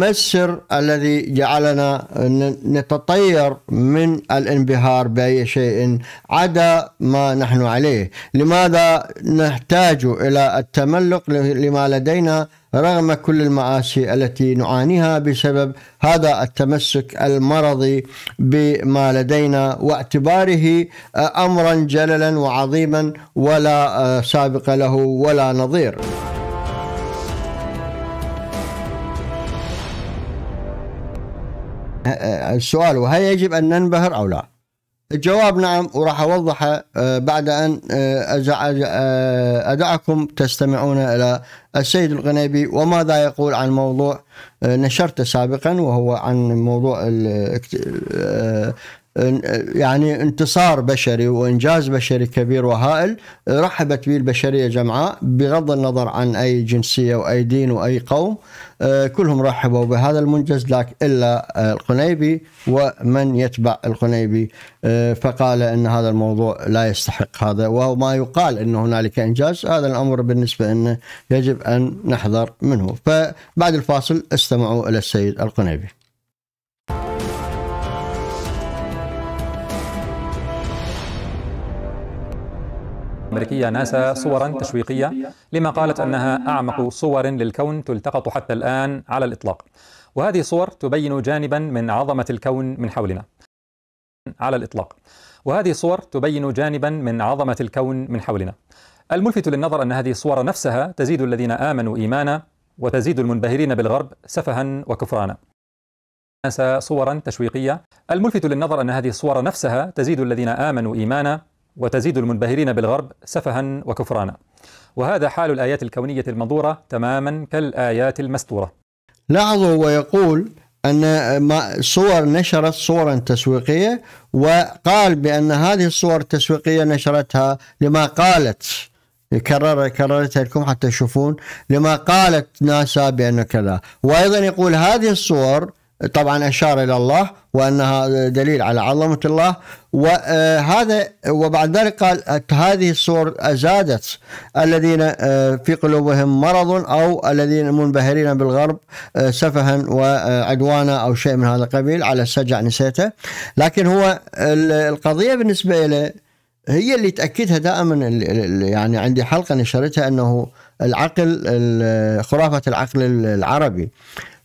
ما السر الذي جعلنا نتطير من الانبهار باي شيء عدا ما نحن عليه؟ لماذا نحتاج الى التملق لما لدينا رغم كل المآسي التي نعانيها بسبب هذا التمسك المرضي بما لدينا واعتباره امرا جللا وعظيما ولا سابق له ولا نظير. أه، أه، السؤال وهل يجب أن ننبهر أو لا الجواب نعم وراح أوضحه أه، بعد أن أدعكم تستمعون إلى السيد الغنيبي وماذا يقول عن موضوع نشرته سابقا وهو عن موضوع يعني انتصار بشري وانجاز بشري كبير وهائل رحبت به البشريه جمعاء بغض النظر عن اي جنسيه واي دين واي قوم آه، كلهم رحبوا بهذا المنجز لكن الا آه، القنيبي ومن يتبع القنيبي آه، فقال ان هذا الموضوع لا يستحق هذا وما يقال ان هنالك انجاز هذا الامر بالنسبه انه يجب ان نحذر منه فبعد الفاصل استمعوا الى السيد القنيبي الأمريكية ناسا صورا تشويقية لما قالت أنها أعمق صور للكون تلتقط حتى الآن على الإطلاق وهذه الصور تبين جانبا من عظمة الكون من حولنا على الإطلاق وهذه الصور تبين جانبا من عظمة الكون من حولنا الملفت للنظر أن هذه الصور نفسها تزيد الذين آمنوا إيمانا وتزيد المنبهرين بالغرب سفها وكفرانا صورا تشويقية الملفت للنظر أن هذه الصور نفسها تزيد الذين آمنوا إيمانا وتزيد المنبهرين بالغرب سفها وكفرانا وهذا حال الآيات الكونية المنظورة تماما كالآيات المستورة لاحظوا هو يقول أن صور نشرت صورا تسويقية وقال بأن هذه الصور التسويقية نشرتها لما قالت كرر كررتها لكم حتى تشوفون لما قالت ناسا بأنه كذا وأيضا يقول هذه الصور طبعا أشار إلى الله وأنها دليل على عظمة الله وهذا وبعد ذلك قال هذه الصور ازادت الذين آه، في قلوبهم مرض أو الذين منبهرين بالغرب آه، سفها وعدوانا أو شيء من هذا القبيل على السجع نسيته لكن هو القضية بالنسبة له هي اللي تاكدها دائما يعني عندي حلقه نشرتها انه العقل خرافه العقل العربي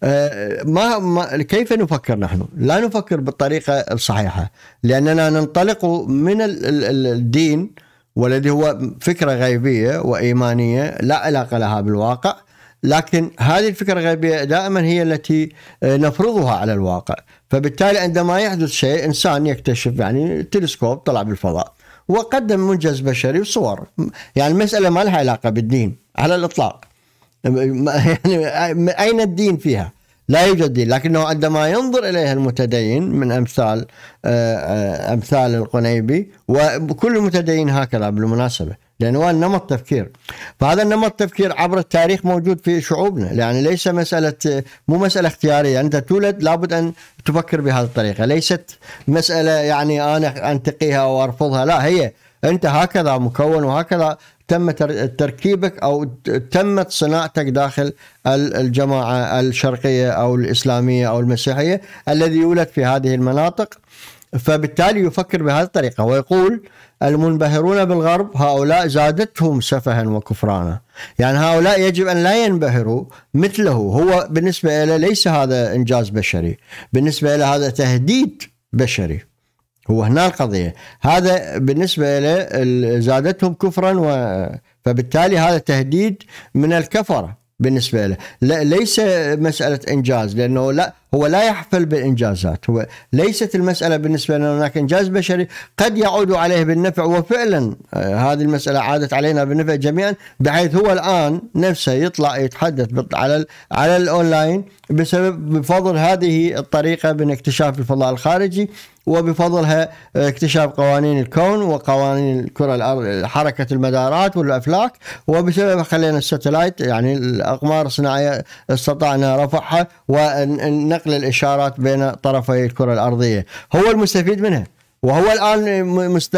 آه، ما, كيف نفكر نحن؟ لا نفكر بالطريقه الصحيحه لاننا ننطلق من الدين والذي هو فكره غيبيه وايمانيه لا علاقه لها بالواقع لكن هذه الفكره الغيبيه دائما هي التي آه، نفرضها على الواقع فبالتالي عندما يحدث شيء انسان يكتشف يعني تلسكوب طلع بالفضاء وقدم منجز بشري وصور يعني المسألة ما لها علاقة بالدين على الإطلاق يعني أين الدين فيها لا يوجد دين لكنه عندما ينظر إليها المتدين من أمثال آه، آه، أمثال القنيبي وكل المتدين هكذا بالمناسبة لأنه هو نمط تفكير فهذا النمط تفكير عبر التاريخ موجود في شعوبنا يعني ليس مسألة مو مسألة اختيارية أنت تولد لابد أن تفكر بهذه الطريقة ليست مسألة يعني أنا أنتقيها أو أرفضها لا هي أنت هكذا مكون وهكذا تم تركيبك او تمت صناعتك داخل الجماعه الشرقيه او الاسلاميه او المسيحيه الذي يولد في هذه المناطق فبالتالي يفكر بهذه الطريقة ويقول المنبهرون بالغرب هؤلاء زادتهم سفها وكفرانا يعني هؤلاء يجب أن لا ينبهروا مثله هو بالنسبة له ليس هذا إنجاز بشري بالنسبة له هذا تهديد بشري هو هنا القضية هذا بالنسبة له زادتهم كفرا و... فبالتالي هذا تهديد من الكفرة بالنسبة له ليس مسألة إنجاز لأنه لا هو لا يحفل بالانجازات هو ليست المساله بالنسبه لنا هناك انجاز بشري قد يعود عليه بالنفع وفعلا آه، هذه المساله عادت علينا بالنفع جميعا بحيث هو الان نفسه يطلع يتحدث على على الاونلاين بسبب بفضل هذه الطريقه من اكتشاف الفضاء الخارجي وبفضلها آه، اكتشاف قوانين الكون وقوانين الكره الارض حركه المدارات والافلاك وبسبب خلينا الستلايت يعني الاقمار الصناعيه استطعنا رفعها ون نقل الاشارات بين طرفي الكره الارضيه هو المستفيد منها وهو الان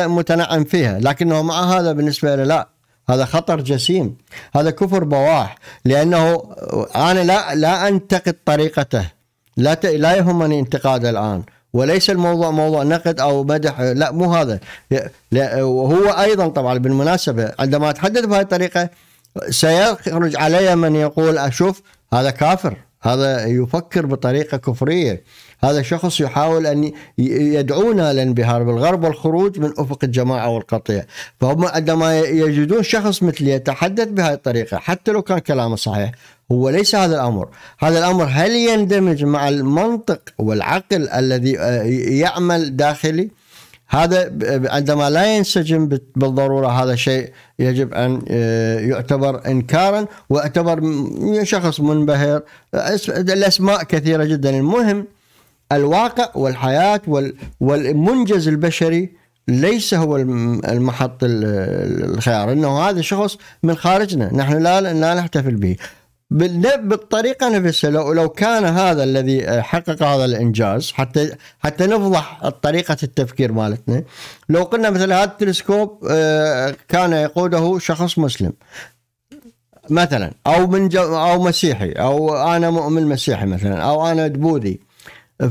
متنعم فيها لكنه مع هذا بالنسبه له لا هذا خطر جسيم هذا كفر بواح لانه انا لا لا انتقد طريقته لا ت... لا يهمني انتقاده الان وليس الموضوع موضوع نقد او مدح لا مو هذا وهو ايضا طبعا بالمناسبه عندما اتحدث بهذه الطريقه سيخرج علي من يقول اشوف هذا كافر هذا يفكر بطريقة كفرية هذا شخص يحاول أن يدعونا للانبهار بالغرب والخروج من أفق الجماعة والقطيع فهم عندما يجدون شخص مثلي يتحدث بهذه الطريقة حتى لو كان كلامه صحيح هو ليس هذا الأمر هذا الأمر هل يندمج مع المنطق والعقل الذي آه، يعمل داخلي هذا عندما لا ينسجم بالضروره هذا شيء يجب ان آه، يعتبر انكارا واعتبر شخص منبهر الاسماء كثيره جدا المهم الواقع والحياه والمنجز البشري ليس هو المحط الخيار انه هذا شخص من خارجنا نحن لا لا نحتفل به بالطريقه نفسها لو لو كان هذا الذي آه، حقق هذا الانجاز حتى حتى نفضح طريقه التفكير مالتنا لو قلنا مثلا هذا التلسكوب آه، كان يقوده شخص مسلم مثلا او من او مسيحي او انا مؤمن مسيحي مثلا او انا بوذي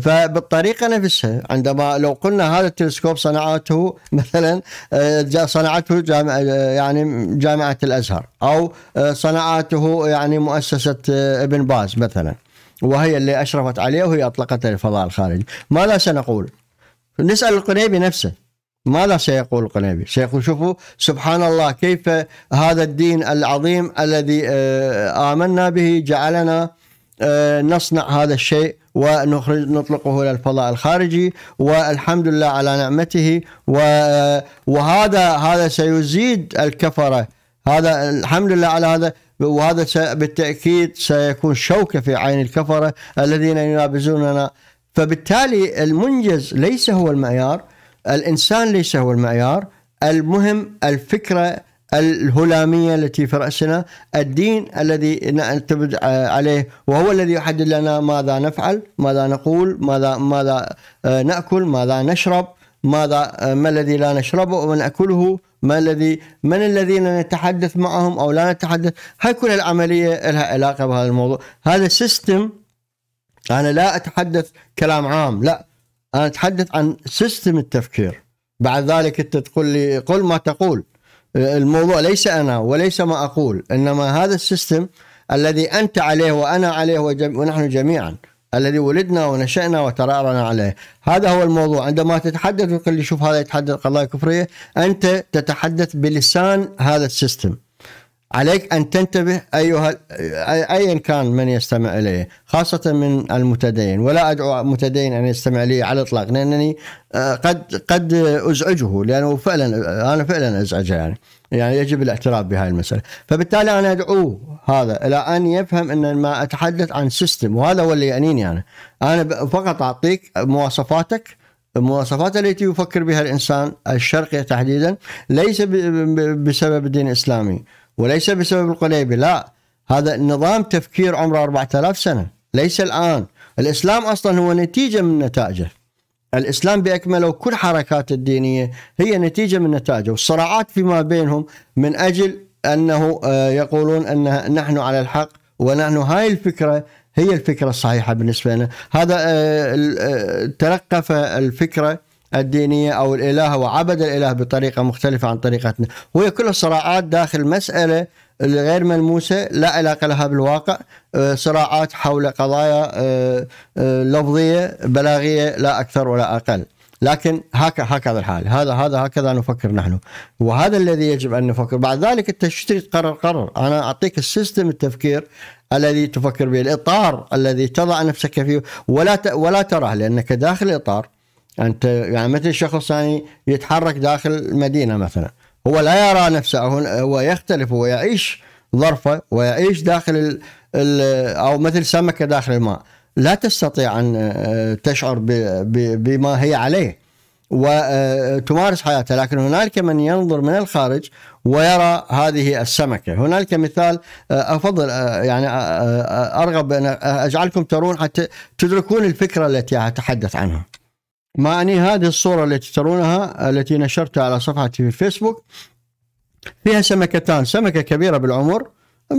فبالطريقة نفسها عندما لو قلنا هذا التلسكوب صنعته مثلا آه، صنعته جامعة آه، يعني جامعة الأزهر أو آه، صنعته يعني مؤسسة ابن باز مثلا وهي اللي أشرفت عليه وهي أطلقت الفضاء الخارجي ماذا سنقول نسأل القنيبي نفسه ماذا سيقول القنيبي؟ سيقول شوفوا سبحان الله كيف هذا الدين العظيم الذي آمنا به جعلنا آه، نصنع هذا الشيء ونخرج نطلقه الى الفضاء الخارجي والحمد لله على نعمته آه، وهذا هذا سيزيد الكفره هذا الحمد لله على هذا وهذا بالتاكيد سيكون شوكه في عين الكفره الذين ينابزوننا فبالتالي المنجز ليس هو المعيار الانسان ليس هو المعيار المهم الفكره الهلامية التي في رأسنا الدين الذي نعتمد عليه وهو الذي يحدد لنا ماذا نفعل ماذا نقول ماذا, ماذا آه، نأكل ماذا نشرب ماذا آه، ما الذي لا نشربه ونأكله ما الذي من الذين نتحدث معهم أو لا نتحدث هاي كل العملية لها علاقة بهذا الموضوع هذا سيستم أنا لا أتحدث كلام عام لا أنا أتحدث عن سيستم التفكير بعد ذلك أنت تقول لي قل ما تقول الموضوع ليس انا وليس ما اقول انما هذا السيستم الذي انت عليه وانا عليه ونحن جميعا الذي ولدنا ونشأنا وترعرعنا عليه هذا هو الموضوع عندما تتحدث وكل يشوف هذا يتحدث قضايا كفرية أنت تتحدث بلسان هذا السيستم عليك أن تنتبه أيها أيا كان من يستمع إلي خاصة من المتدين ولا أدعو متدين أن يستمع لي على الإطلاق لأنني آه، قد قد أزعجه لأنه فعلا أنا فعلا أزعجه يعني يعني يجب الاعتراف بهذه المسألة فبالتالي أنا أدعوه هذا إلى أن يفهم أن ما أتحدث عن سيستم وهذا هو اللي يعنيني أنا أنا فقط أعطيك مواصفاتك المواصفات التي يفكر بها الإنسان الشرقي تحديدا ليس بسبب الدين الإسلامي وليس بسبب القليبي لا هذا نظام تفكير عمره 4000 سنة ليس الآن الإسلام أصلا هو نتيجة من نتائجه الإسلام بأكمله كل حركات الدينية هي نتيجة من نتائجه والصراعات فيما بينهم من أجل أنه آه، يقولون أن نحن على الحق ونحن هاي الفكرة هي الفكرة الصحيحة بالنسبة لنا هذا آه، آه، تلقف الفكرة الدينية أو الإله وعبد الإله بطريقة مختلفة عن طريقتنا وهي كلها صراعات داخل مسألة غير ملموسة لا علاقة لها بالواقع آه، صراعات حول قضايا آه، آه، لفظية بلاغية لا أكثر ولا أقل لكن هكذا الحال هذا هذا هكذا نفكر نحن وهذا الذي يجب ان نفكر بعد ذلك انت ايش تريد قرر قرر انا اعطيك السيستم التفكير الذي تفكر به الاطار الذي تضع نفسك فيه ولا ولا تراه لانك داخل الاطار انت يعني مثل شخص يعني يتحرك داخل المدينه مثلا هو لا يرى نفسه هو يختلف هو يعيش ظرفه ويعيش داخل الـ الـ او مثل سمكه داخل الماء لا تستطيع ان آه، تشعر بما هي عليه وتمارس آه، حياتها لكن هنالك من ينظر من الخارج ويرى هذه السمكة هنالك مثال آه، أفضل يعني أرغب أن أجعلكم ترون حتى تدركون الفكرة التي أتحدث عنها مع اني هذه الصورة التي ترونها التي نشرتها على صفحتي في الفيسبوك فيها سمكتان سمكة كبيرة بالعمر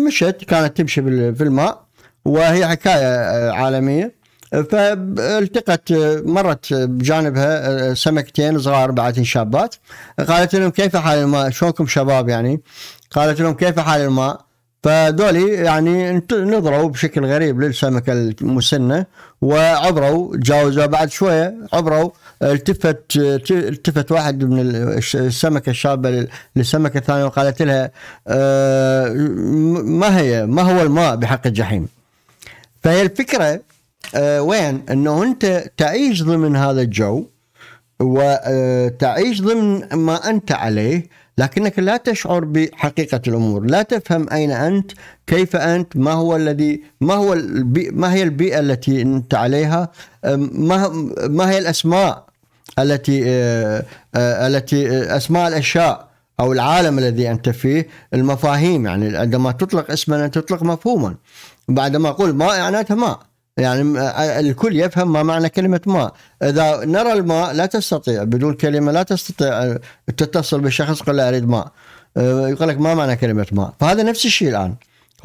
مشت كانت تمشي في الماء وهي حكاية آه، عالمية فالتقت آه، مرت بجانبها آه، سمكتين صغار بعدين شابات قالت لهم كيف حال الماء شلونكم شباب يعني قالت لهم كيف حال الماء فدولي إيه، يعني نظروا بشكل غريب للسمكة المسنة وعبروا تجاوزوا بعد شوية عبروا التفت التفت واحد من السمكة الشابة للسمكة الثانية وقالت لها آه، ما هي ما هو الماء بحق الجحيم فهي الفكرة آه، وين انه انت تعيش ضمن هذا الجو وتعيش آه، ضمن ما انت عليه لكنك لا تشعر بحقيقة الأمور لا تفهم أين أنت كيف أنت ما هو الذي ما هو ما هي البيئة التي أنت عليها ما, ما هي الأسماء التي آه، آه، التي آه، أسماء الأشياء أو العالم الذي أنت فيه المفاهيم يعني عندما تطلق اسما أنت تطلق مفهوما بعدما أقول ماء معناتها ماء يعني الكل يفهم ما معنى كلمة ماء إذا نرى الماء لا تستطيع بدون كلمة لا تستطيع تتصل بالشخص قل له أريد ماء أه، يقول لك ما معنى كلمة ماء فهذا نفس الشيء الآن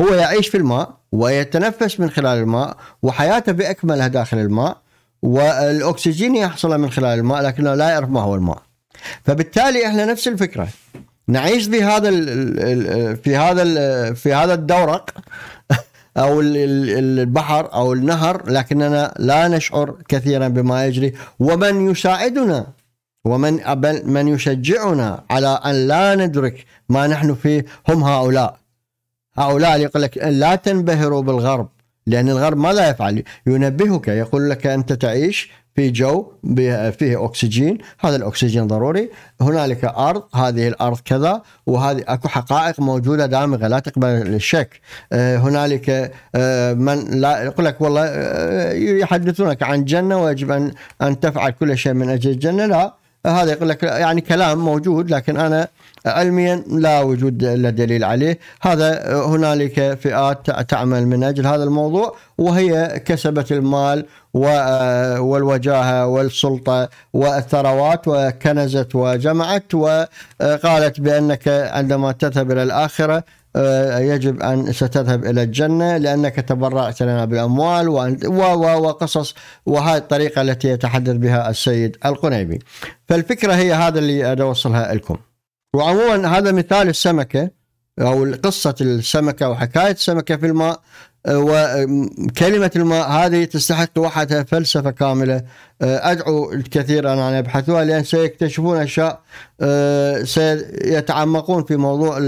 هو يعيش في الماء ويتنفس من خلال الماء وحياته بأكملها داخل الماء والأكسجين يحصله من خلال الماء لكنه لا يعرف ما هو الماء فبالتالي احنا نفس الفكره نعيش في هذا في هذا في هذا الدورق أو البحر أو النهر لكننا لا نشعر كثيرا بما يجري ومن يساعدنا ومن من يشجعنا على أن لا ندرك ما نحن فيه هم هؤلاء هؤلاء اللي يقول لك لا تنبهروا بالغرب لأن الغرب ماذا يفعل ينبهك يقول لك أنت تعيش في جو فيه اكسجين هذا الاكسجين ضروري هنالك ارض هذه الارض كذا وهذه اكو حقائق موجوده دامغه لا تقبل الشك آه، هنالك آه، من لا يقول لك والله آه، يحدثونك عن جنه ويجب ان ان تفعل كل شيء من اجل الجنه لا هذا يقول لك يعني كلام موجود لكن انا علميا لا وجود له دليل عليه هذا هنالك فئات تعمل من أجل هذا الموضوع وهي كسبت المال والوجاهة والسلطة والثروات وكنزت وجمعت وقالت بأنك عندما تذهب إلى الآخرة يجب أن ستذهب إلى الجنة لأنك تبرعت لنا بالأموال وقصص وهذه الطريقة التي يتحدث بها السيد القنيبي فالفكرة هي هذا اللي أوصلها لكم وعموما هذا مثال السمكة أو قصة السمكة وحكاية السمكة في الماء آه، وكلمة الماء هذه تستحق وحدها فلسفة كاملة آه، أدعو الكثير أن يبحثوها لأن سيكتشفون أشياء آه، سيتعمقون في موضوع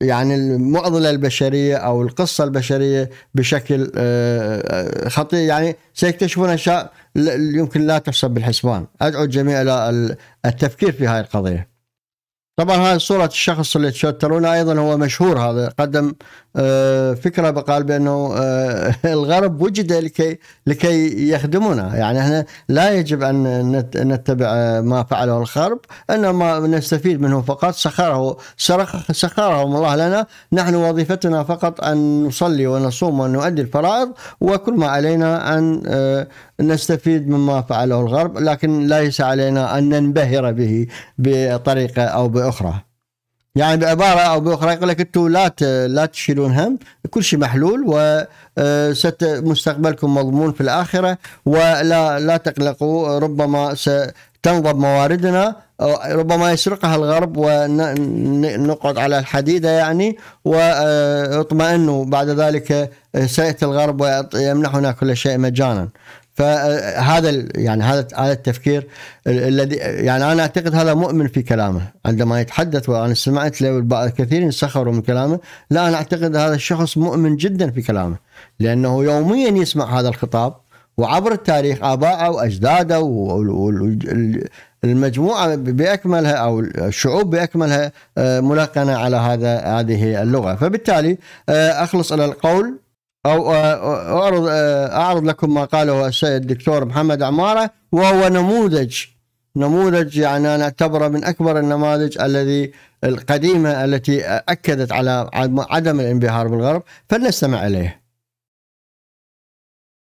يعني المعضلة البشرية أو القصة البشرية بشكل خطير يعني سيكتشفون أشياء يمكن لا تحسب بالحسبان أدعو الجميع إلى التفكير في هذه القضية طبعا هذه صورة الشخص اللي تشترونه أيضا هو مشهور هذا قدم آه، فكرة بقال بأنه آه، الغرب وجد لكي لكي يخدمنا يعني احنا لا يجب أن نتبع آه، ما فعله الغرب إنما نستفيد منه فقط سخره سخرهم الله لنا نحن وظيفتنا فقط أن نصلي ونصوم ونؤدي الفرائض وكل ما علينا أن نستفيد مما فعله الغرب لكن ليس علينا أن ننبهر به بطريقة أو بأخرى يعني بعبارة أو بأخرى يقول لك أنتم لا لا تشيلون هم كل شيء محلول و آه، مستقبلكم مضمون في الآخرة ولا لا تقلقوا ربما ستنضب مواردنا ربما يسرقها الغرب ونقعد على الحديدة يعني واطمئنوا بعد ذلك سيأتي الغرب ويمنحنا كل شيء مجانا فهذا يعني هذا هذا التفكير الذي يعني انا اعتقد هذا مؤمن في كلامه عندما يتحدث وانا سمعت له كثيرين سخروا من كلامه لا انا اعتقد هذا الشخص مؤمن جدا في كلامه لانه يوميا يسمع هذا الخطاب وعبر التاريخ اباءه واجداده المجموعة بأكملها أو الشعوب بأكملها آه، ملقنة على هذا هذه اللغة فبالتالي آه، أخلص إلى القول أو آه، أعرض, أعرض لكم ما قاله السيد الدكتور محمد عمارة وهو نموذج نموذج يعني أنا أعتبره من أكبر النماذج الذي القديمة التي أكدت على عدم الانبهار بالغرب فلنستمع إليه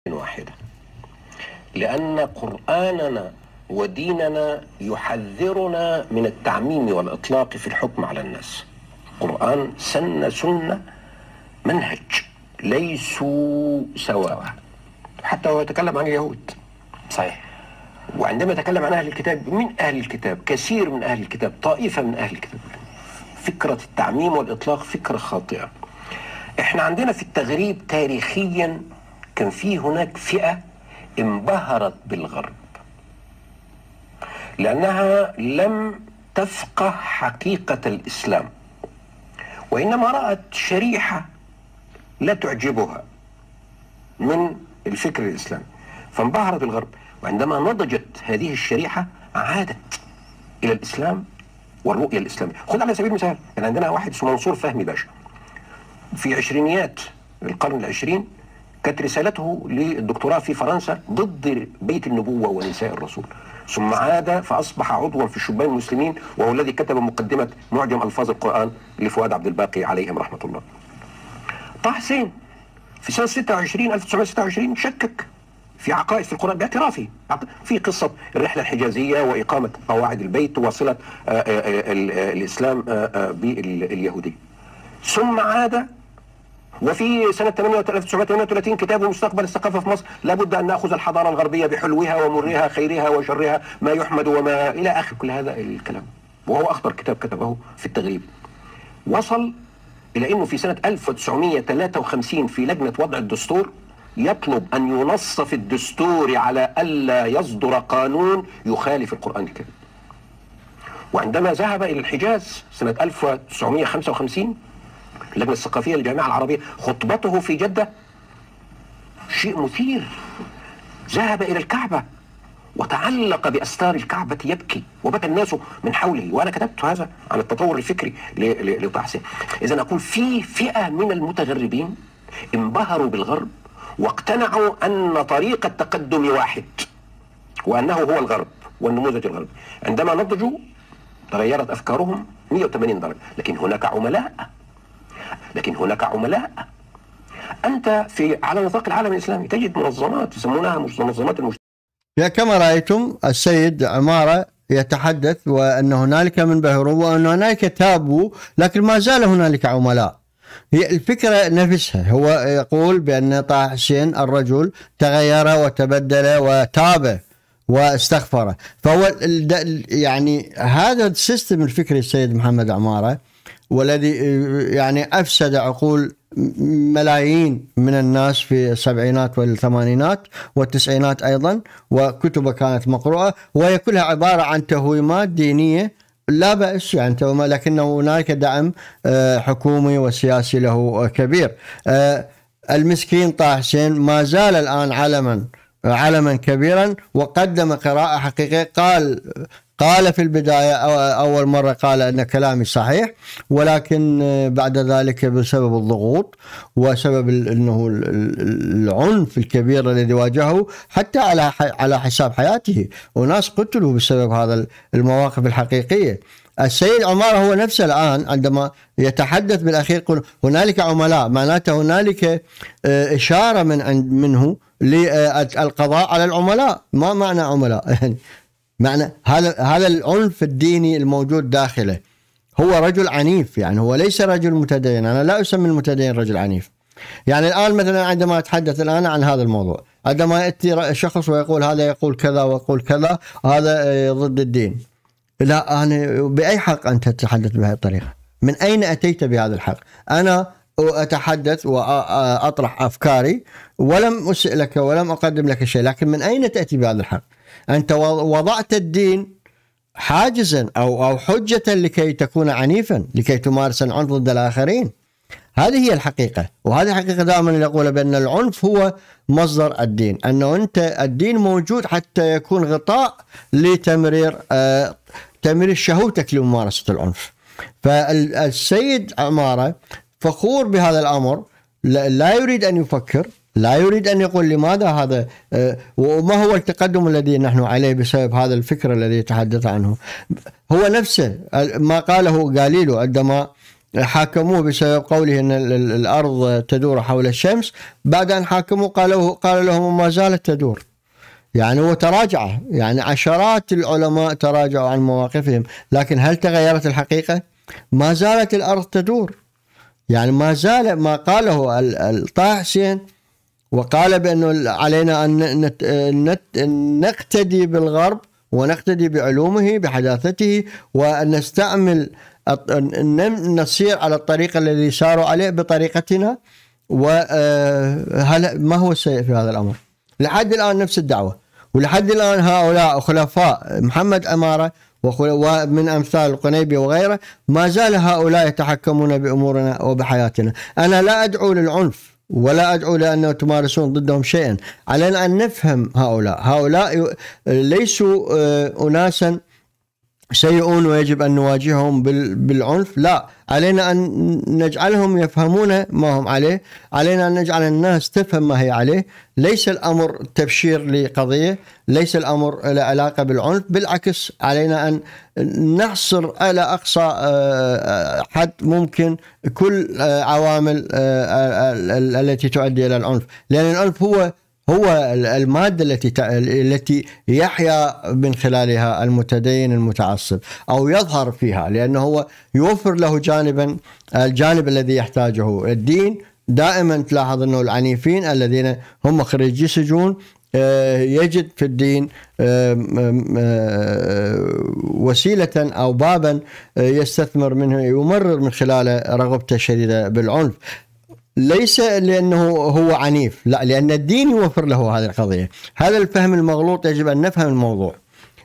واحدة لأن قرآننا وديننا يحذرنا من التعميم والإطلاق في الحكم على الناس القرآن سن سنة منهج ليسوا سواء حتى هو يتكلم عن اليهود صحيح وعندما يتكلم عن أهل الكتاب من أهل الكتاب كثير من أهل الكتاب طائفة من أهل الكتاب فكرة التعميم والإطلاق فكرة خاطئة احنا عندنا في التغريب تاريخيا كان في هناك فئة انبهرت بالغرب لأنها لم تفقه حقيقة الإسلام وإنما رأت شريحة لا تعجبها من الفكر الإسلامي فانبهرت الغرب وعندما نضجت هذه الشريحة عادت إلى الإسلام والرؤية الإسلامية خذ على سبيل المثال يعني عندنا واحد اسمه منصور فهمي باشا في عشرينيات القرن العشرين كانت رسالته للدكتوراه في فرنسا ضد بيت النبوة ونساء الرسول ثم عاد فأصبح عضوا في شبان المسلمين وهو الذي كتب مقدمة معجم ألفاظ القرآن لفؤاد عبد الباقي عليهم رحمة الله طه حسين في سنة 26 1926 شكك في عقائد في القرآن باعترافه في قصة الرحلة الحجازية وإقامة قواعد البيت وصلة آه، آه، آه، الإسلام باليهودية ثم عاد وفي سنة 1938 كتابه مستقبل الثقافة في مصر لابد أن نأخذ الحضارة الغربية بحلوها ومرها خيرها وشرها ما يحمد وما إلى آخر كل هذا الكلام وهو أخطر كتاب كتبه في التغريب وصل إلى أنه في سنة 1953 في لجنة وضع الدستور يطلب أن ينص في الدستور على ألا يصدر قانون يخالف القرآن الكريم وعندما ذهب إلى الحجاز سنة 1955 اللجنة الثقافية للجامعة العربية خطبته في جدة شيء مثير ذهب إلى الكعبة وتعلق بأستار الكعبة يبكي وبكى الناس من حوله وأنا كتبت هذا عن التطور الفكري لطه حسين إذا أقول في فئة من المتغربين انبهروا بالغرب واقتنعوا أن طريق التقدم واحد وأنه هو الغرب والنموذج الغربي عندما نضجوا تغيرت أفكارهم 180 درجة لكن هناك عملاء لكن هناك عملاء أنت في على نطاق العالم الإسلامي تجد منظمات يسمونها منظمات المجتمع يا كما رأيتم السيد عمارة يتحدث وأن هنالك من بهروا وأن هنالك تابوا لكن ما زال هنالك عملاء هي الفكرة نفسها هو يقول بأن طه حسين الرجل تغير وتبدل وتاب واستغفر فهو يعني هذا السيستم الفكري السيد محمد عمارة والذي يعني افسد عقول ملايين من الناس في السبعينات والثمانينات والتسعينات ايضا وكتبه كانت مقروءه وهي كلها عباره عن تهويمات دينيه لا بأس يعني تهويمات لكنه هناك دعم آه، حكومي وسياسي له كبير آه، المسكين طه حسين ما زال الان علما علما كبيرا وقدم قراءة حقيقية قال قال في البداية أول مرة قال أن كلامي صحيح ولكن آه، بعد ذلك بسبب الضغوط وسبب أنه العنف الكبير الذي واجهه حتى على على حساب حياته وناس قتلوا بسبب هذا المواقف الحقيقية السيد عمار هو نفسه الآن عندما يتحدث بالأخير يقول هنالك عملاء معناته هنالك آه، إشارة من منه للقضاء آه، على العملاء ما معنى عملاء يعني معنى هذا هذا العنف الديني الموجود داخله هو رجل عنيف يعني هو ليس رجل متدين انا لا اسمي المتدين رجل عنيف يعني الان مثلا عندما اتحدث الان عن هذا الموضوع عندما ياتي شخص ويقول هذا يقول كذا ويقول كذا هذا ضد الدين لا انا باي حق انت تتحدث بهذه الطريقه من اين اتيت بهذا الحق انا اتحدث واطرح افكاري ولم لك ولم اقدم لك شيء لكن من اين تاتي بهذا الحق أنت وضعت الدين حاجزا أو أو حجة لكي تكون عنيفا لكي تمارس العنف ضد الآخرين هذه هي الحقيقة وهذه الحقيقة دائما اللي أقول بأن العنف هو مصدر الدين أنه أنت الدين موجود حتى يكون غطاء لتمرير آه تمرير شهوتك لممارسة العنف فالسيد عمارة فخور بهذا الأمر لا يريد أن يفكر لا يريد أن يقول لماذا هذا آه، وما هو التقدم الذي نحن عليه بسبب هذا الفكر الذي تحدث عنه هو نفسه ما قاله غاليلو عندما حاكموه بسبب قوله أن الأرض تدور حول الشمس بعد أن حاكموه قالوا قال لهم ما زالت تدور يعني هو تراجع يعني عشرات العلماء تراجعوا عن مواقفهم لكن هل تغيرت الحقيقة؟ ما زالت الأرض تدور يعني ما زال ما قاله الطه حسين وقال بأنه علينا أن نقتدي بالغرب ونقتدي بعلومه بحداثته وأن نستعمل نسير على الطريق الذي ساروا عليه بطريقتنا وهل آه، ما هو السيء في هذا الأمر لحد الآن نفس الدعوة ولحد الآن هؤلاء خلفاء محمد أمارة ومن امثال القنيبي وغيره ما زال هؤلاء يتحكمون بامورنا وبحياتنا، انا لا ادعو للعنف ولا أدعو لأنه تمارسون ضدهم شيئا علينا أن نفهم هؤلاء هؤلاء ليسوا آه، أناسا سيئون ويجب أن نواجههم بالعنف لا علينا أن نجعلهم يفهمون ما هم عليه علينا أن نجعل الناس تفهم ما هي عليه ليس الأمر تبشير لقضية ليس الأمر له علاقة بالعنف بالعكس علينا أن نحصر على أقصى آه، آه، حد ممكن كل آه، عوامل التي تؤدي إلى العنف لأن العنف هو هو المادة التي التي يحيا من خلالها المتدين المتعصب أو يظهر فيها لأنه هو يوفر له جانبا الجانب الذي يحتاجه الدين دائما تلاحظ أنه العنيفين الذين هم خريجي سجون آه، يجد في الدين آه، آه، وسيلة أو بابا يستثمر منه يمرر من خلاله رغبته الشديدة بالعنف ليس لانه هو عنيف لا لان الدين يوفر له هذه القضيه هذا الفهم المغلوط يجب ان نفهم الموضوع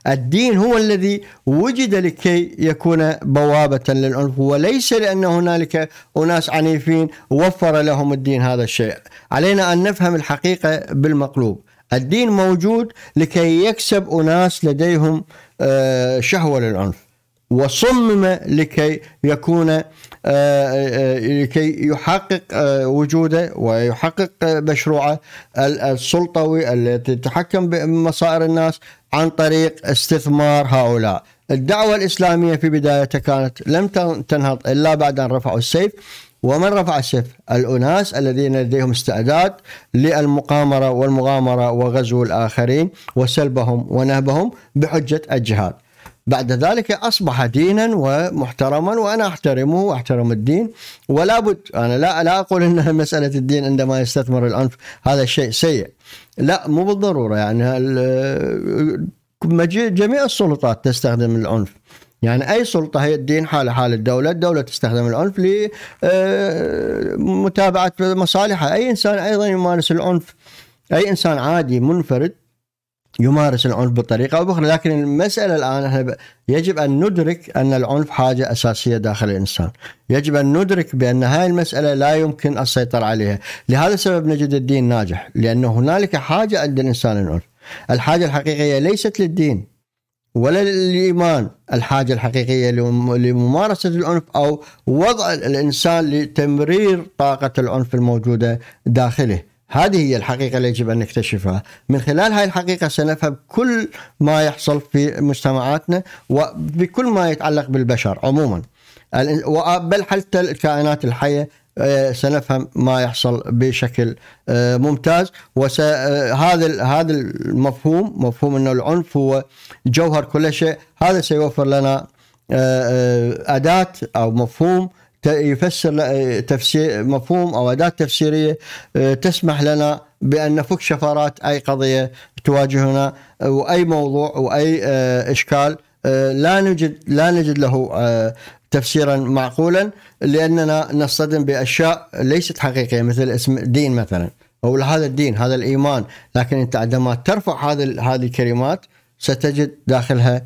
الدين هو الذي وجد لكي يكون بوابة للعنف وليس لأن هنالك أناس عنيفين وفر لهم الدين هذا الشيء علينا أن نفهم الحقيقة بالمقلوب الدين موجود لكي يكسب أناس لديهم آه، شهوة للعنف وصمم لكي يكون آه، آه، لكي يحقق آه، وجوده ويحقق مشروعه السلطوي التي تتحكم بمصائر الناس عن طريق استثمار هؤلاء الدعوة الإسلامية في بدايتها كانت لم تنهض إلا بعد أن رفعوا السيف ومن رفع السيف الأناس الذين لديهم استعداد للمقامرة والمغامرة وغزو الآخرين وسلبهم ونهبهم بحجة الجهاد بعد ذلك أصبح دينا ومحترما وأنا أحترمه وأحترم الدين ولا بد أنا لا لا أقول أن مسألة الدين عندما يستثمر العنف هذا شيء سيء لا مو بالضرورة يعني جميع السلطات تستخدم العنف يعني اي سلطه هي الدين حال حال الدوله، الدوله تستخدم العنف لمتابعه آه، مصالحها، اي انسان ايضا يمارس العنف اي انسان عادي منفرد يمارس العنف بطريقه او باخرى لكن المساله الان يجب ان ندرك ان العنف حاجه اساسيه داخل الانسان يجب ان ندرك بان هذه المساله لا يمكن السيطره عليها لهذا السبب نجد الدين ناجح لان هنالك حاجه عند الانسان للعنف الحاجه الحقيقيه ليست للدين ولا للايمان الحاجه الحقيقيه لممارسه العنف او وضع الانسان لتمرير طاقه العنف الموجوده داخله هذه هي الحقيقة اللي يجب أن نكتشفها من خلال هاي الحقيقة سنفهم كل ما يحصل في مجتمعاتنا وبكل ما يتعلق بالبشر عموما بل حتى الكائنات الحية آه، سنفهم ما يحصل بشكل آه، ممتاز وهذا آه، هذا المفهوم مفهوم انه العنف هو جوهر كل شيء هذا سيوفر لنا اداه او مفهوم يفسر تفسير مفهوم او اداه تفسيريه آه، تسمح لنا بان نفك شفرات اي قضيه تواجهنا واي موضوع واي آه، اشكال آه، لا نجد لا نجد له تفسيرا معقولا لاننا نصطدم باشياء ليست حقيقيه مثل اسم دين مثلا او هذا الدين هذا الايمان لكن انت عندما ترفع هذه هذه الكلمات ستجد داخلها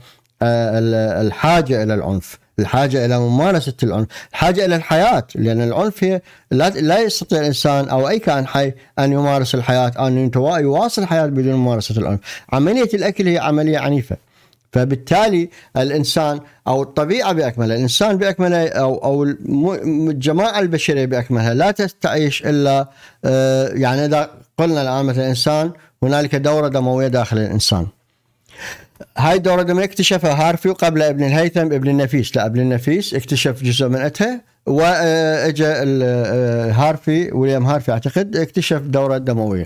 الحاجه الى العنف الحاجة إلى ممارسة العنف الحاجة إلى الحياة لأن العنف هي لا, لا يستطيع الإنسان أو أي كائن حي أن يمارس الحياة أن يواصل الحياة بدون ممارسة العنف عملية الأكل هي عملية عنيفة فبالتالي الانسان او الطبيعه باكملها، الانسان باكملها او او الجماعه البشريه باكملها لا تستعيش الا آه، يعني اذا قلنا الان مثلا الانسان هنالك دوره دمويه داخل الانسان. هاي الدورودومية اكتشفها هارفيو قبل ابن الهيثم ابن النفيس لا ابن النفيس اكتشف جزء من أتها واجا آه، آه، هارفي ويليام هارفي اعتقد اكتشف الدورة الدموية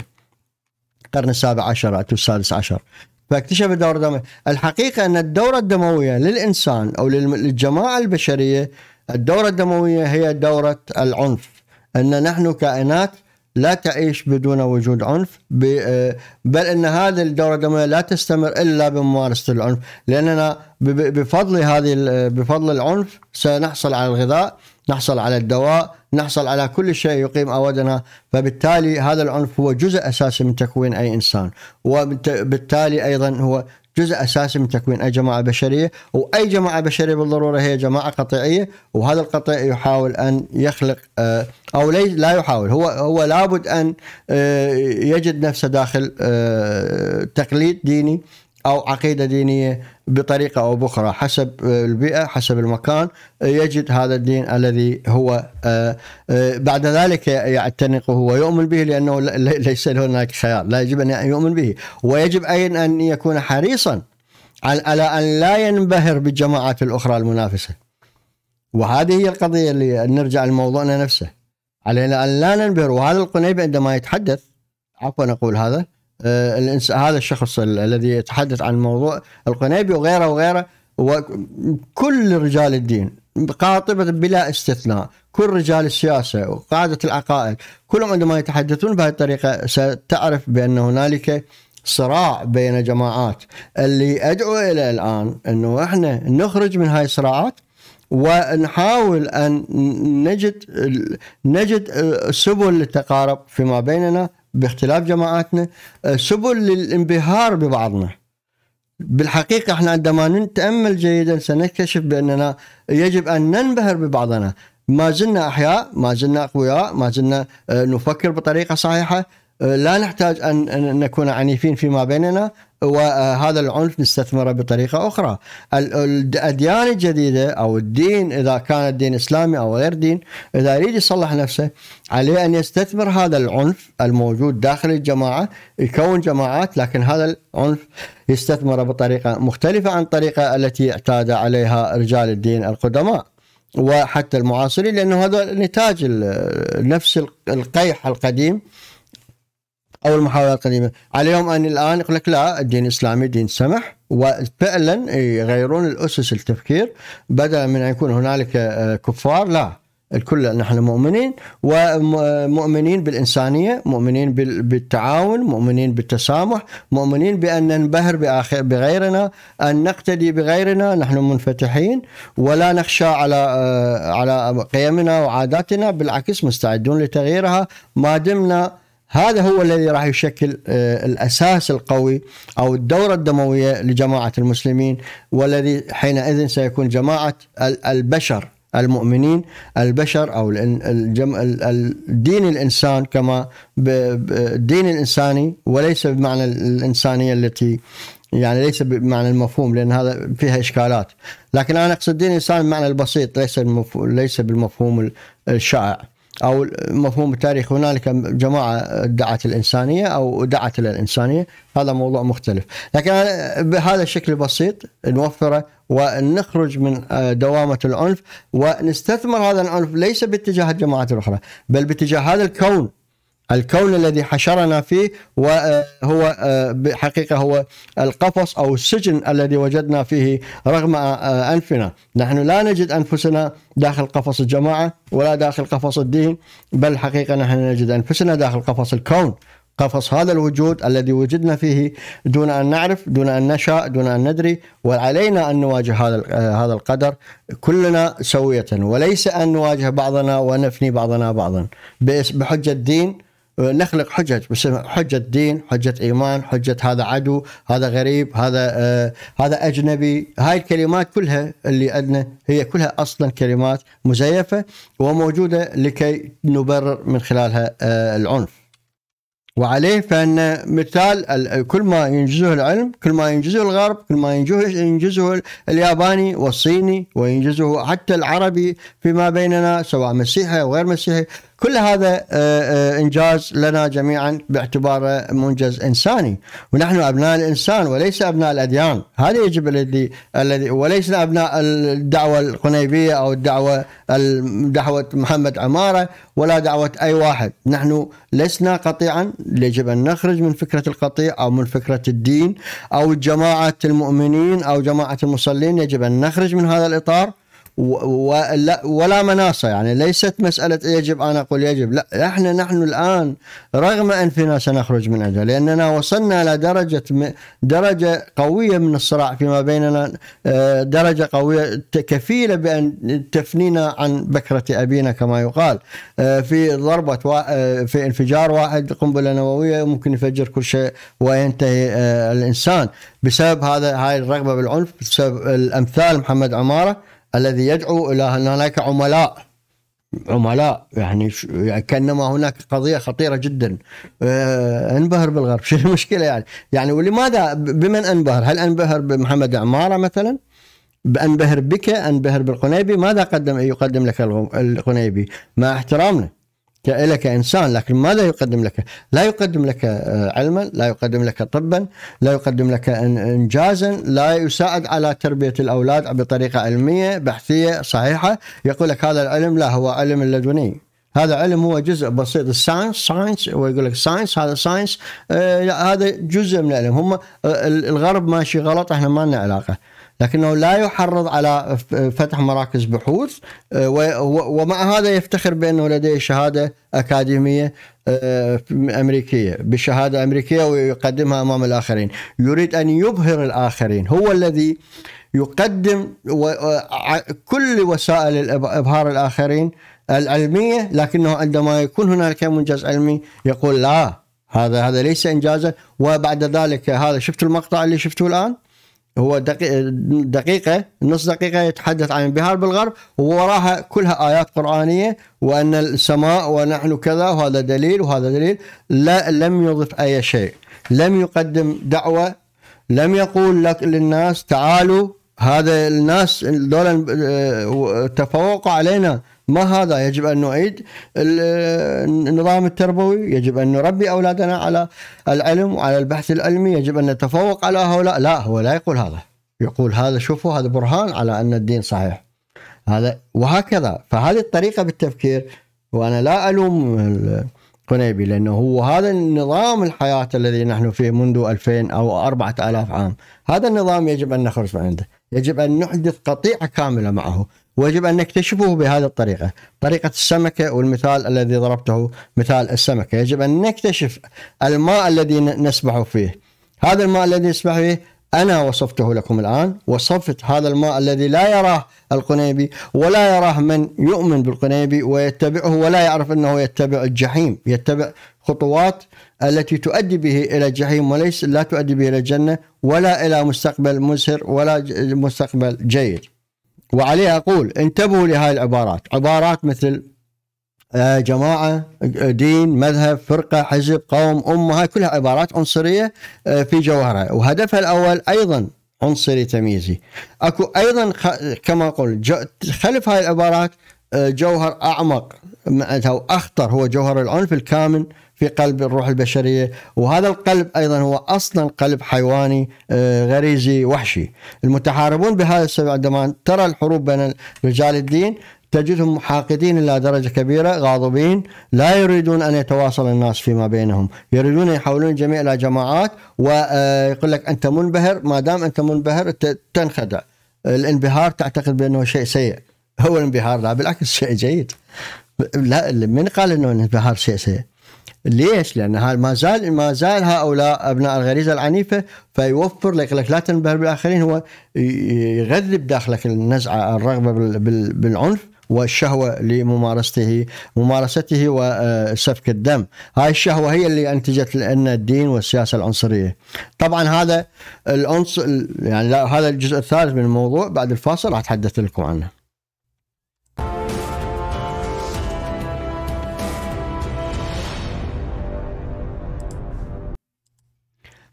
القرن السابع عشر أو السادس عشر فاكتشف الدورة الدموية الحقيقة أن الدورة الدموية للإنسان أو للجماعة البشرية الدورة الدموية هي دورة العنف أن نحن كائنات لا تعيش بدون وجود عنف آه، بل ان هذه الدوره الدمويه لا تستمر الا بممارسه العنف لاننا بفضل هذه آه، بفضل العنف سنحصل على الغذاء نحصل على الدواء نحصل على كل شيء يقيم أودنا فبالتالي هذا العنف هو جزء أساسي من تكوين أي إنسان وبالتالي أيضا هو جزء اساسي من تكوين اي جماعه بشريه واي جماعه بشريه بالضروره هي جماعه قطيعيه وهذا القطيع يحاول ان يخلق آه، او لا يحاول هو هو لابد ان آه، يجد نفسه داخل آه، تقليد ديني او عقيده دينيه بطريقه او باخرى حسب البيئه حسب المكان يجد هذا الدين الذي هو آه، آه، بعد ذلك يعتنقه ويؤمن به لانه ليس هناك خيار لا يجب ان يؤمن به ويجب ايضا ان يكون حريصا على ان لا ينبهر بالجماعات الاخرى المنافسه وهذه هي القضيه اللي نرجع لموضوعنا نفسه علينا ان لا ننبهر وهذا القنيبي عندما يتحدث عفوا اقول هذا آه، الانس... هذا الشخص ال... الذي يتحدث عن موضوع القنيبي وغيره وغيره وكل رجال الدين قاطبة بلا استثناء كل رجال السياسة وقادة العقائد كلهم عندما يتحدثون بهذه الطريقة ستعرف بأن هنالك صراع بين جماعات اللي أدعو إلى الآن أنه إحنا نخرج من هاي الصراعات ونحاول أن نجد نجد آه، سبل للتقارب فيما بيننا باختلاف جماعاتنا آه، سبل للانبهار ببعضنا بالحقيقة احنا عندما نتأمل جيدا سنكتشف بأننا يجب أن ننبهر ببعضنا ما زلنا أحياء ما زلنا أقوياء ما زلنا آه، نفكر بطريقة صحيحة أه، لا نحتاج ان نكون عنيفين فيما بيننا وهذا أه، العنف نستثمره بطريقه اخرى. الاديان الجديده او الدين اذا كان الدين اسلامي او غير دين اذا يريد يصلح نفسه عليه ان يستثمر هذا العنف الموجود داخل الجماعه يكون جماعات لكن هذا العنف يستثمره بطريقه مختلفه عن الطريقه التي اعتاد عليها رجال الدين القدماء. وحتى المعاصرين لانه هذا نتاج نفس القيح القديم او المحاولات القديمه عليهم ان الان يقول لك لا الدين الاسلامي دين سمح وفعلا يغيرون الاسس التفكير بدلا من ان يكون هنالك آه، كفار لا الكل نحن مؤمنين ومؤمنين بالإنسانية مؤمنين بالتعاون مؤمنين بالتسامح مؤمنين بأن ننبهر بغيرنا أن نقتدي بغيرنا نحن منفتحين ولا نخشى على آه، على قيمنا وعاداتنا بالعكس مستعدون لتغييرها ما دمنا هذا هو الذي راح يشكل آه، الاساس القوي او الدوره الدمويه لجماعه المسلمين والذي حينئذ سيكون جماعه البشر المؤمنين البشر او الدين الانسان كما الدين الانساني وليس بمعنى الانسانيه التي يعني ليس بمعنى المفهوم لان هذا فيها اشكالات لكن انا اقصد دين الانسان بمعنى البسيط ليس ليس بالمفهوم الشائع او مفهوم التاريخ هنالك جماعه ادعت الانسانيه او دعت الى الانسانيه هذا موضوع مختلف لكن بهذا الشكل البسيط نوفره ونخرج من آه، دوامه العنف ونستثمر هذا العنف ليس باتجاه الجماعات الاخرى بل باتجاه هذا الكون الكون الذي حشرنا فيه وهو آه، آه، بحقيقة هو القفص أو السجن الذي وجدنا فيه رغم آه، أنفنا نحن لا نجد أنفسنا داخل قفص الجماعة ولا داخل قفص الدين بل حقيقة نحن نجد أنفسنا داخل قفص الكون قفص هذا الوجود الذي وجدنا فيه دون ان نعرف دون ان نشاء دون ان ندري وعلينا ان نواجه هذا هذا القدر كلنا سويه وليس ان نواجه بعضنا ونفني بعضنا بعضا بحجه الدين نخلق حجج بس حجة دين حجة إيمان حجة هذا عدو هذا غريب هذا آه، هذا أجنبي هاي الكلمات كلها اللي عندنا هي كلها أصلا كلمات مزيفة وموجودة لكي نبرر من خلالها آه العنف وعليه فان مثال كل ما ينجزه العلم كل ما ينجزه الغرب كل ما ينجزه ينجزه الياباني والصيني وينجزه حتى العربي فيما بيننا سواء مسيحي او غير مسيحي كل هذا آه، آه، إنجاز لنا جميعا باعتباره منجز إنساني ونحن أبناء الإنسان وليس أبناء الأديان هذا يجب الذي الذي وليس أبناء الدعوة القنيبية أو الدعوة دعوة محمد عمارة ولا دعوة أي واحد نحن لسنا قطيعا يجب أن نخرج من فكرة القطيع أو من فكرة الدين أو جماعة المؤمنين أو جماعة المصلين يجب أن نخرج من هذا الإطار ولا, ولا مناصة يعني ليست مسألة يجب أن أقول يجب لا إحنا نحن الآن رغم أنفنا سنخرج من أجل لأننا وصلنا إلى درجة درجة قوية من الصراع فيما بيننا آه، درجة قوية كفيلة بأن تفنينا عن بكرة أبينا كما يقال آه، في ضربة آه، في انفجار واحد قنبلة نووية ممكن يفجر كل شيء وينتهي الإنسان بسبب هذا هاي الرغبة بالعنف بسبب الأمثال محمد عمارة الذي يدعو إلى أن هناك عملاء عملاء يعني, يعني كانما هناك قضيه خطيره جدا أه انبهر بالغرب شو المشكله يعني يعني ولماذا بمن انبهر هل انبهر بمحمد عماره مثلا انبهر بك انبهر بالقنيبي ماذا قدم يقدم لك القنيبي مع احترامنا لك انسان لكن ماذا يقدم لك لا يقدم لك آه، علما لا يقدم لك طبا لا يقدم لك إنجازا لا يساعد على تربية الأولاد بطريقة علمية بحثية صحيحة يقول لك هذا العلم لا هو علم لدني هذا علم هو جزء بسيط الساينس ساينس هو يقول لك ساينس هذا ساينس آه هذا جزء من العلم هم آه، الغرب ماشي غلط احنا ما لنا علاقه لكنه لا يحرض على فتح مراكز بحوث آه، ومع هذا يفتخر بأنه لديه شهادة أكاديمية آه، أمريكية بشهادة أمريكية ويقدمها أمام الآخرين يريد أن يبهر الآخرين هو الذي يقدم كل وسائل إبهار الآخرين العلمية لكنه عندما يكون هناك منجز علمي يقول لا هذا هذا ليس انجازا وبعد ذلك هذا شفت المقطع اللي شفته الان هو دقيقة, نص دقيقة يتحدث عن انبهار بالغرب ووراها كلها آيات قرآنية وأن السماء ونحن كذا وهذا دليل وهذا دليل لا لم يضف أي شيء لم يقدم دعوة لم يقول لك للناس تعالوا هذا الناس دول آه، تفوقوا علينا ما هذا يجب أن نعيد النظام التربوي يجب أن نربي أولادنا على العلم وعلى البحث العلمي يجب أن نتفوق على هؤلاء لا هو لا يقول هذا يقول هذا شوفوا هذا برهان على أن الدين صحيح هذا وهكذا فهذه الطريقة بالتفكير وأنا لا ألوم قنيبي لأنه هو هذا النظام الحياة الذي نحن فيه منذ 2000 أو 4000 عام هذا النظام يجب أن نخرج من عنده يجب أن نحدث قطيعة كاملة معه ويجب أن نكتشفه بهذه الطريقة طريقة السمكة والمثال الذي ضربته مثال السمكة يجب أن نكتشف الماء الذي نسبح فيه هذا الماء الذي نسبح فيه أنا وصفته لكم الآن وصفت هذا الماء الذي لا يراه القنيبي ولا يراه من يؤمن بالقنيبي ويتبعه ولا يعرف أنه يتبع الجحيم يتبع خطوات التي تؤدي به إلى الجحيم وليس لا تؤدي به إلى الجنة ولا إلى مستقبل مزهر ولا مستقبل جيد وعليه أقول انتبهوا لهذه العبارات عبارات مثل آه، جماعة آه، دين مذهب فرقة حزب قوم أمة هاي كلها عبارات عنصرية آه، في جوهرها وهدفها الأول أيضا عنصري تمييزي اكو ايضا كما اقول خلف هاي العبارات جوهر اعمق او اخطر هو جوهر العنف الكامن في قلب الروح البشريه وهذا القلب ايضا هو اصلا قلب حيواني آه، غريزي وحشي المتحاربون بهذا السبب عندما ترى الحروب بين رجال الدين تجدهم حاقدين الى درجه كبيره غاضبين لا يريدون ان يتواصل الناس فيما بينهم، يريدون يحولون الجميع الى جماعات ويقول آه، لك انت منبهر ما دام انت منبهر تنخدع. الانبهار تعتقد بانه شيء سيء. هو الانبهار لا بالعكس شيء جيد. لا من قال انه الانبهار شيء سيء؟ ليش؟ لان ما زال ما زال هؤلاء ابناء الغريزه العنيفه فيوفر لك لك لا تنبهر بالاخرين هو يغذي بداخلك النزعه الرغبه بالعنف والشهوة لممارسته ممارسته وسفك الدم هاي الشهوة هي اللي أنتجت لنا الدين والسياسة العنصرية طبعا هذا العنصر يعني هذا الجزء الثالث من الموضوع بعد الفاصل راح أتحدث لكم عنه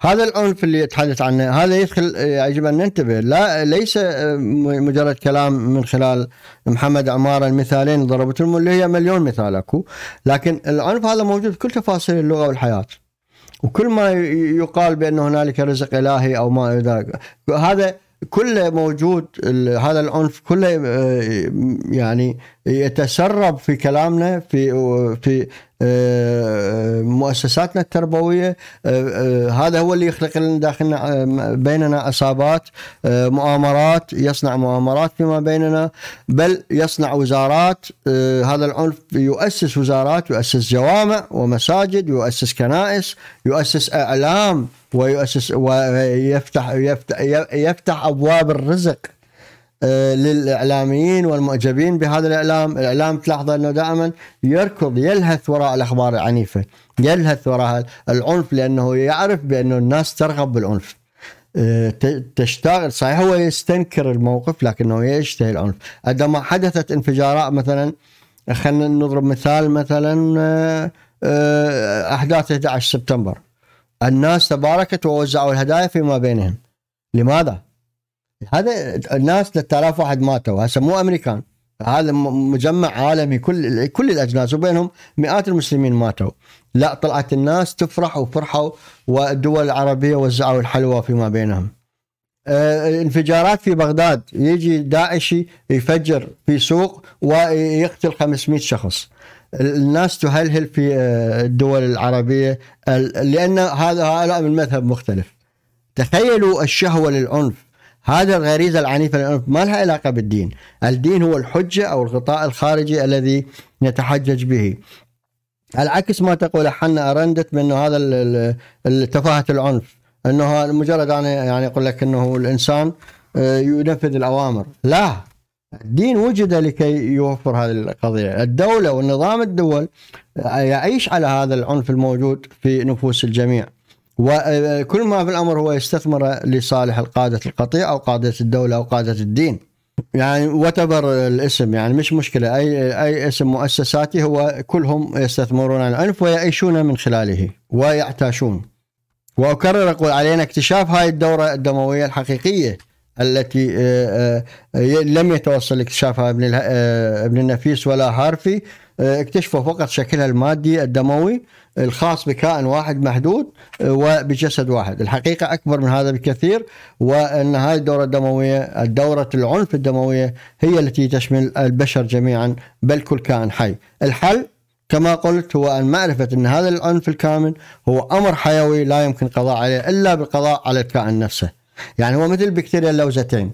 هذا العنف اللي يتحدث عنه هذا يدخل يجب ان ننتبه لا ليس آه، مجرد كلام من خلال محمد عماره المثالين ضربتهم اللي هي مليون مثال اكو لكن العنف هذا موجود في كل تفاصيل اللغه والحياه وكل ما يقال بان هنالك رزق الهي او ما الى ذلك هذا كله موجود هذا العنف كله آه، يعني يتسرب في كلامنا في في مؤسساتنا التربويه آه، آه، هذا هو اللي يخلق لنا داخلنا آه، بيننا عصابات مؤامرات يصنع مؤامرات فيما بيننا بل يصنع وزارات هذا العنف يؤسس وزارات يؤسس جوامع ومساجد يؤسس كنائس يؤسس اعلام ويؤسس ويفتح يفتح, يفتح ابواب الرزق آه، للاعلاميين والمعجبين بهذا الاعلام، الاعلام تلاحظ انه دائما يركض يلهث وراء الاخبار العنيفه، يلهث وراء العنف لانه يعرف بانه الناس ترغب بالعنف. آه، تشتغل صحيح هو يستنكر الموقف لكنه يشتهي العنف، عندما حدثت انفجارات مثلا خلينا نضرب مثال مثلا آه، احداث 11 سبتمبر الناس تباركت ووزعوا الهدايا فيما بينهم لماذا؟ هذا الناس 3000 واحد ماتوا هسه مو امريكان هذا مجمع عالمي كل كل الاجناس وبينهم مئات المسلمين ماتوا لا طلعت الناس تفرح وفرحوا والدول العربيه وزعوا الحلوى فيما بينهم آه، انفجارات في بغداد يجي داعشي يفجر في سوق ويقتل 500 شخص الناس تهلهل في آه، الدول العربيه لان هذا هؤلاء من مذهب مختلف تخيلوا الشهوه للعنف هذا الغريزة العنيفة للعنف ما لها علاقة بالدين الدين هو الحجة أو الغطاء الخارجي الذي نتحجج به العكس ما تقول حنا أرندت من هذا تفاهة العنف أنه مجرد أنا يعني أقول لك أنه الإنسان آه، ينفذ الأوامر لا الدين وجد لكي يوفر هذه القضية الدولة والنظام الدول آه، يعيش على هذا العنف الموجود في نفوس الجميع وكل ما في الامر هو يستثمر لصالح القاده القطيع او قاده الدوله او قاده الدين. يعني وتبر الاسم يعني مش مشكله اي اي اسم مؤسساتي هو كلهم يستثمرون العنف ويعيشون من خلاله ويعتاشون. واكرر اقول علينا اكتشاف هاي الدوره الدمويه الحقيقيه التي آه، آه، لم يتوصل اكتشافها ابن آه، ابن النفيس ولا هارفي اكتشفوا فقط شكلها المادي الدموي الخاص بكائن واحد محدود آه، وبجسد واحد الحقيقة أكبر من هذا بكثير وأن هذه الدورة الدموية الدورة العنف الدموية هي التي تشمل البشر جميعا بل كل كائن حي الحل كما قلت هو أن معرفة أن هذا العنف الكامل هو أمر حيوي لا يمكن قضاء عليه إلا بالقضاء على الكائن نفسه يعني هو مثل بكتيريا اللوزتين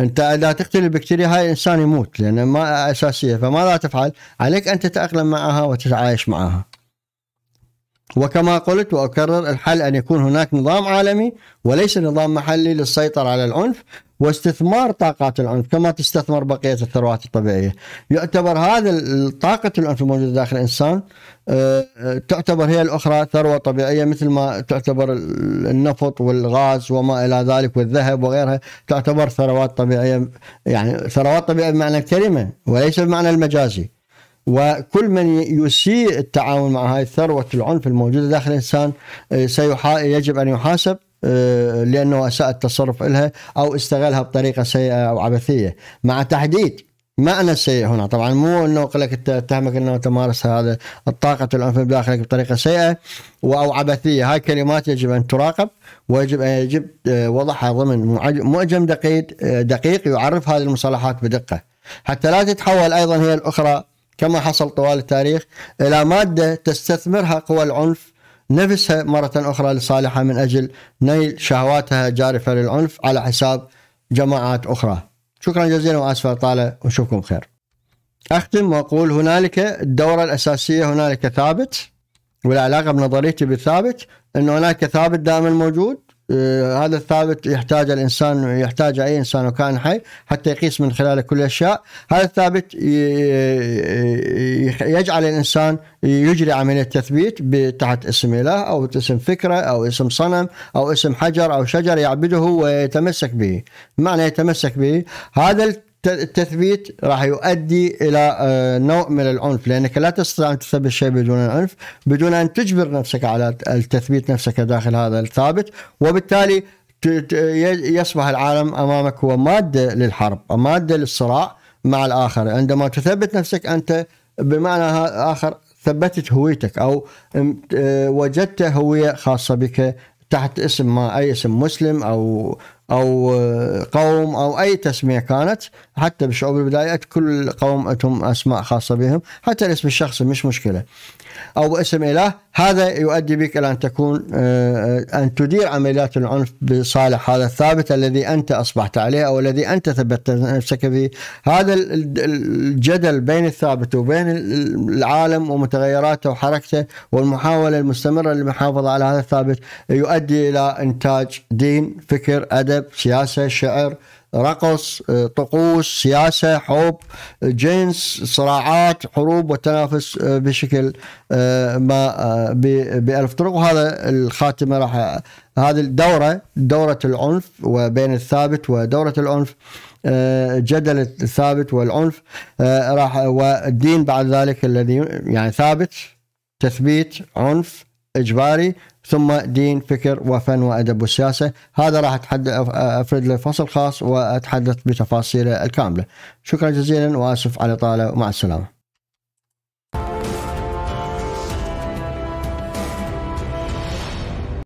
انت اذا تقتل البكتيريا هاي الانسان يموت لان ما اساسيه فماذا تفعل؟ عليك ان تتاقلم معها وتتعايش معها. وكما قلت واكرر الحل ان يكون هناك نظام عالمي وليس نظام محلي للسيطره على العنف واستثمار طاقات العنف كما تستثمر بقيه الثروات الطبيعيه. يعتبر هذا طاقه العنف الموجوده داخل الانسان آه، آه، تعتبر هي الاخرى ثروه طبيعيه مثل ما تعتبر النفط والغاز وما الى ذلك والذهب وغيرها تعتبر ثروات طبيعيه يعني ثروات طبيعيه بمعنى الكلمه وليس بمعنى المجازي. وكل من يسيء التعامل مع هذه الثروة العنف الموجودة داخل الإنسان آه، يجب أن يحاسب آه، لأنه أساء التصرف إلها أو استغلها بطريقة سيئة أو عبثية مع تحديد معنى السيء هنا طبعا مو انه اقول لك اتهمك انه تمارس هذا الطاقه العنف بداخلك بطريقه سيئه او عبثيه هاي كلمات يجب ان تراقب ويجب ان يجب آه، وضعها ضمن معجم دقيق دقيق يعرف هذه المصطلحات بدقه حتى لا تتحول ايضا هي الاخرى كما حصل طوال التاريخ إلى مادة تستثمرها قوى العنف نفسها مرة أخرى لصالحها من أجل نيل شهواتها جارفة للعنف على حساب جماعات أخرى شكرا جزيلا وآسف طالة ونشوفكم خير أختم وأقول هنالك الدورة الأساسية هنالك ثابت والعلاقة بنظريتي بالثابت أن هناك ثابت دائما موجود آه، هذا الثابت يحتاج الانسان يحتاج اي انسان وكان حي حتى يقيس من خلاله كل الاشياء، هذا الثابت يجعل الانسان يجري عمليه تثبيت تحت اسم اله او اسم فكره او اسم صنم او اسم حجر او شجر يعبده ويتمسك به، معنى يتمسك به هذا التثبيت راح يؤدي الى آه، نوع من العنف لانك لا تستطيع ان تثبت شيء بدون العنف بدون ان تجبر نفسك على التثبيت نفسك داخل هذا الثابت وبالتالي يصبح العالم امامك هو ماده للحرب ماده للصراع مع الاخر عندما تثبت نفسك انت بمعنى اخر ثبتت هويتك او آه، وجدت هويه خاصه بك تحت اسم ما اي اسم مسلم او او قوم او اي تسميه كانت حتى بالشعوب البدايه كل قوم اتهم اسماء خاصه بهم حتى الاسم الشخصي مش مشكله او اسم اله هذا يؤدي بك الى ان تكون آه، ان تدير عمليات العنف بصالح هذا الثابت الذي انت اصبحت عليه او الذي انت ثبتت نفسك فيه هذا الجدل بين الثابت وبين العالم ومتغيراته وحركته والمحاوله المستمره للمحافظه على هذا الثابت يؤدي الى انتاج دين فكر ادب أدب سياسة شعر رقص آه، طقوس سياسة حب جنس صراعات حروب وتنافس آه، بشكل آه، ما بألف طرق وهذا الخاتمة راح هذه الدورة دورة العنف وبين الثابت ودورة العنف جدل الثابت والعنف راح والدين بعد ذلك الذي يعني ثابت تثبيت عنف اجباري ثم دين فكر وفن وادب وسياسه هذا راح افرد له فصل خاص واتحدث بتفاصيله الكامله شكرا جزيلا واسف على طاله ومع السلامه